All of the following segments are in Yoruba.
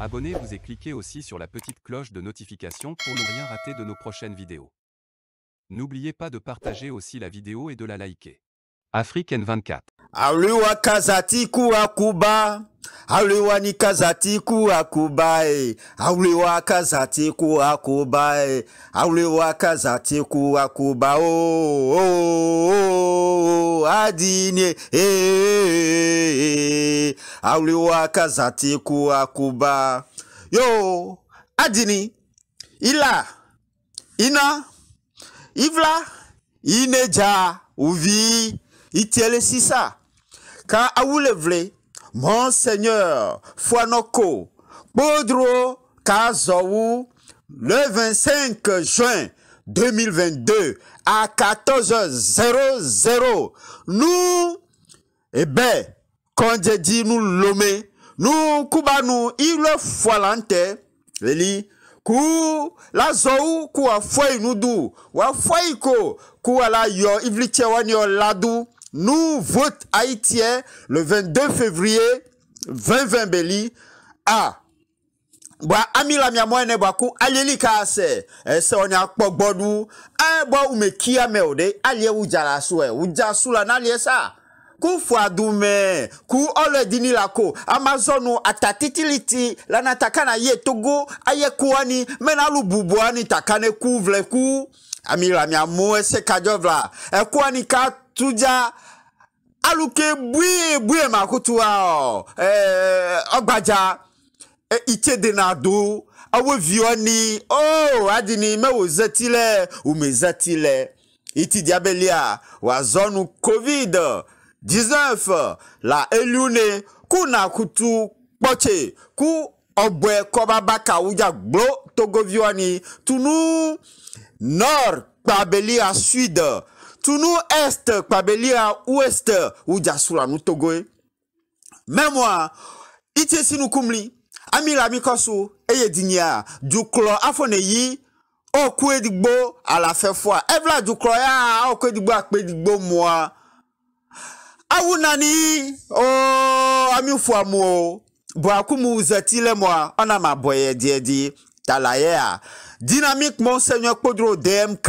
Abonnez-vous et cliquez aussi sur la petite cloche de notification pour ne rien rater de nos prochaines vidéos. N'oubliez pas de partager aussi la vidéo et de la liker. Africaine 24. Aliwa kazati kuwa kuba. Aliwa ni kazati kuwa kuba. Aliwa kazati kuwa kuba. Aliwa kazati kuwa kuba. Oh, oh, oh, adine. Eh, Aliwa kazati kuwa kuba. Yo, adini. Ila. Ina. Ivla. Ineja. Uvi. itiele sisa ka awulevle monseigneur fuanoko Podro ka le 25 juin 2022 à 14h00 nous eh ben quand je dis nous lomé nous kuba nous il fois l'ante leli ku la zɔwu ku noudou, nudu wa afɔyi ko ku ala ivli ivlitsɛ wani l'a ladu. Nous vote haïtien le 22 février 2020 Beli a bwa amila mia mwane bwa ku alieli kase e se onya kpo gbodu e bwa umekia meode alie ujala suwe uja sula na alie sa ku fuadume ku oledini lako amazonu atatitiliti lana takana ye togo aye kuani mena lu bubuani takane ku vle ku amila mia mwe se kajovla e kuani ka tuja aluke bue bue makutua ọgbaja eh, eh, itsede na do awo viwo o oh, adini mewo zeti lɛ ume zeti lɛ iti diabelia wazɔ nu covid dix-neuf la elu ne ku na kutu kpɔtse ku ɔbɔɛ kɔbaba ka awudza gblo togoviwo tunu nɔr kpabelia suide tunu est kpabelia ouest ujasura nu togoe mɛmoa itse sinu kumli ami la mi kɔsu eye dinyia dukplɔ afɔneyi ɔku edigbo alafɛfua ɛvla dukplɔ ya ɔku edigbo akpe edigbo moa awu nani ooo ami fua mu o buakumu zeti lɛ moa ɔna ma bɔ yɛ diɛdi tala yɛ a dynamique mɔnsɛnyɔ kpodro dmk.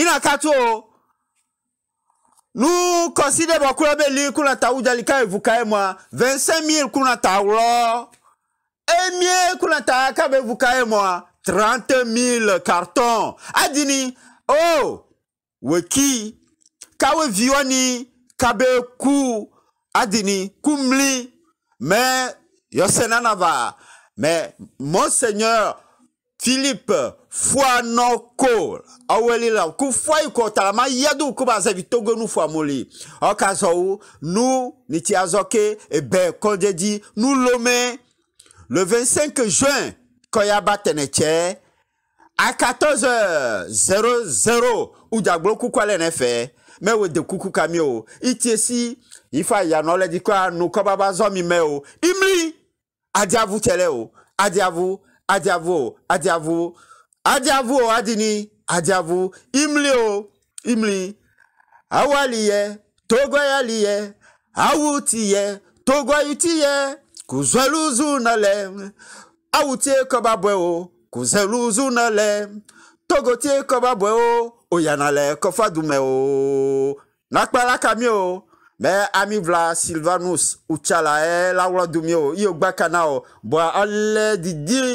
Nous considérons Nous Nous bɔ kura li kuna ka Et ka kuna 000 kuna ta ka carton adini oh, weki kawe ka kabe ku adini kumli monseigneur Philip, tilipe fuanɔko ɔwɔli la ku fua yi kɔ talama yadu ko ba zɛvi togo nu fuamoli ɔka zɔ wo nu nitsi azɔ ke ebɛ kɔdzedzi nu lome le 25 juin kɔyaba tɛnɛtsɛ a 14 00 ou udzagblɔ kuku alɛ nɛfɛ mɛ wo de kuku kami o itiesi ifa yanɔ lɛ di kɔ anu kɔba ba zɔ mi mɛ o imli adiavu tsɛ lɛ o adiavu ajavu ajavu ajavu adini ajavu imli o imli awaliye togoyaliye awutiye togoyutiye kuzeluzu nale awutie kọbabwe o kuzeluzu nale togotie kọbabwe o oyanale kọfadume o nakpalakami o mɛ ami vla silvanus utsala ɛ e lawlɔdumi o iyo gbaka na o bɔn alɛ didiri.